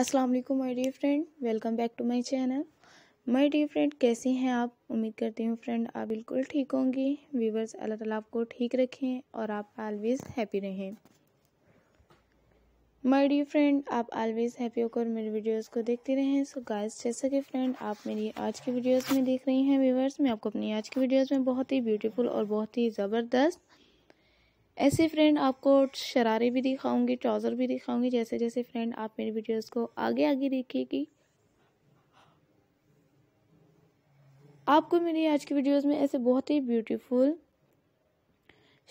अस्सलाम वालेकुम my dear friend welcome back to my channel my dear friend कैसे हैं आप उम्मीद करती हूँ फ्रेंड आप बिल्कुल ठीक होंगी व्यूवर्स अल्लाह ताला आपको ठीक रखें और आप ऑलवेज हैप्पी रहें माय डियर फ्रेंड आप ऑलवेज़ हैप्पी होकर मेरे वीडियोस को देखते रहें सो गाइस जैसा कि फ्रेंड आप मेरी आज की वीडियोस में देख रही हैं व्यूवर्स मैं आपको अपनी आज की वीडियोस में बहुत ही ब्यूटीफुल और बहुत ही ज़बरदस्त ऐसे फ्रेंड आपको शरारे भी दिखाऊंगी ट्राउज़र भी दिखाऊंगी जैसे जैसे फ्रेंड आप मेरी वीडियोस को आगे आगे देखेगी आपको मेरी आज की वीडियोस में ऐसे बहुत ही ब्यूटीफुल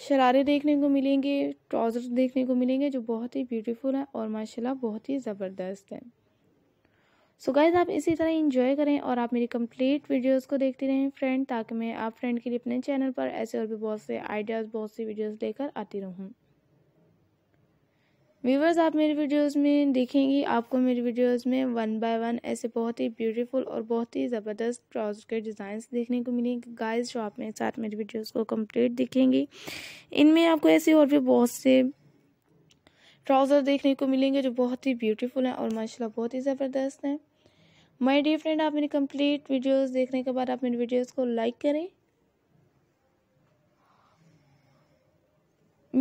शरारे देखने को मिलेंगे ट्राउज़र देखने को मिलेंगे जो बहुत ही ब्यूटीफुल हैं और माशाल्लाह बहुत ही ज़बरदस्त हैं सो so गाइज आप इसी तरह इन्जॉय करें और आप मेरी कंप्लीट वीडियोस को देखते रहें फ्रेंड ताकि मैं आप फ्रेंड के लिए अपने चैनल पर ऐसे और भी बहुत से आइडियाज़ बहुत सी वीडियोस लेकर आती रहूं व्यूवर्स आप मेरी वीडियोस में देखेंगी आपको मेरी वीडियोस में वन बाय वन ऐसे बहुत ही ब्यूटीफुल और बहुत ही ज़बरदस्त ट्राउज़र के डिज़ाइंस देखने को मिलेंगे गाइज़ जो आप मेरे साथ मेरी वीडियोज़ को कम्प्लीट देखेंगी इनमें आपको ऐसे और भी बहुत से ट्राउज़र देखने को मिलेंगे जो बहुत ही ब्यूटीफुल हैं और माशाल्लाह बहुत ही ज़बरदस्त हैं माय डियर फ्रेंड आप मेरी कंप्लीट वीडियोस देखने के बाद आप मेरी वीडियोस को लाइक करें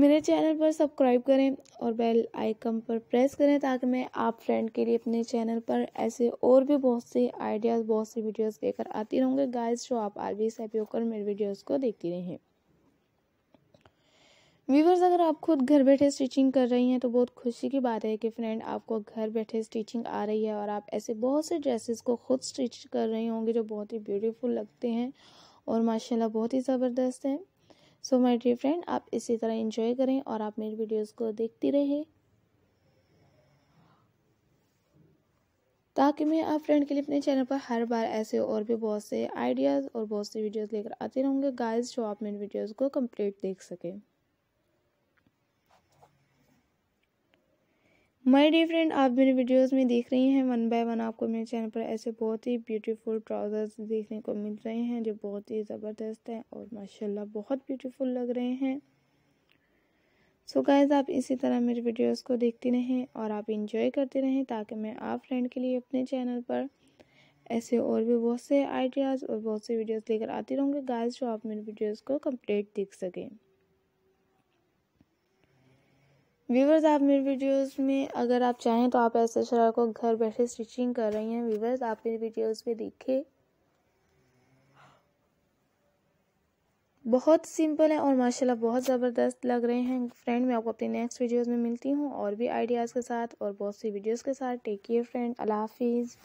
मेरे चैनल पर सब्सक्राइब करें और बेल आइकन पर प्रेस करें ताकि मैं आप फ्रेंड के लिए अपने चैनल पर ऐसे और भी बहुत से आइडियाज़ बहुत सी वीडियोस लेकर आती रहूँगी गाइस जो आप आर भी होकर मेरे वीडियोस को देखती रहें व्यूवर्स अगर आप खुद घर बैठे स्टिचिंग कर रही हैं तो बहुत खुशी की बात है कि फ्रेंड आपको घर बैठे स्टिचिंग आ रही है और आप ऐसे बहुत से ड्रेसेस को खुद स्टिच कर रही होंगे जो बहुत ही ब्यूटीफुल लगते हैं और माशाल्लाह बहुत ही ज़बरदस्त हैं सो माय डियर फ्रेंड आप इसी तरह इंजॉय करें और आप मेरी वीडियोज़ को देखती रहें ताकि मैं आप फ्रेंड के लिए अपने चैनल पर हर बार ऐसे और भी बहुत से आइडियाज़ और बहुत सी वीडियोज़ लेकर आते रहूँगी गाइज जो आप मेरी वीडियोज़ को कम्प्लीट देख सकें माय डी फ्रेंड आप मेरे वीडियोस में देख रही हैं वन बाय वन आपको मेरे चैनल पर ऐसे बहुत ही ब्यूटीफुल ट्राउज़र्स देखने को मिल रहे हैं जो बहुत ही ज़बरदस्त हैं और माशाल्लाह बहुत ब्यूटीफुल लग रहे हैं सो so गाइज आप इसी तरह मेरे वीडियोस को देखती रहें और आप इंजॉय करते रहें ताकि मैं आप फ्रेंड के लिए अपने चैनल पर ऐसे और भी बहुत से आइडियाज़ और बहुत से वीडियोज़ लेकर आती रहूँगी गाइज जो आप मेरे वीडियोज़ को कम्प्लीट देख सकें व्यूवर्स आप मेरे वीडियोस में अगर आप चाहें तो आप ऐसे शरार को घर बैठे स्टिचिंग कर रही हैं व्यूवर्स आप मेरे वीडियोस में देखें बहुत सिंपल है और माशाल्लाह बहुत ज़बरदस्त लग रहे हैं फ्रेंड मैं आपको अपनी नेक्स्ट वीडियोस में मिलती हूँ और भी आइडियाज़ के साथ और बहुत सी वीडियोज़ के साथ टेक केयर फ्रेंड अल्लाह हाफिज़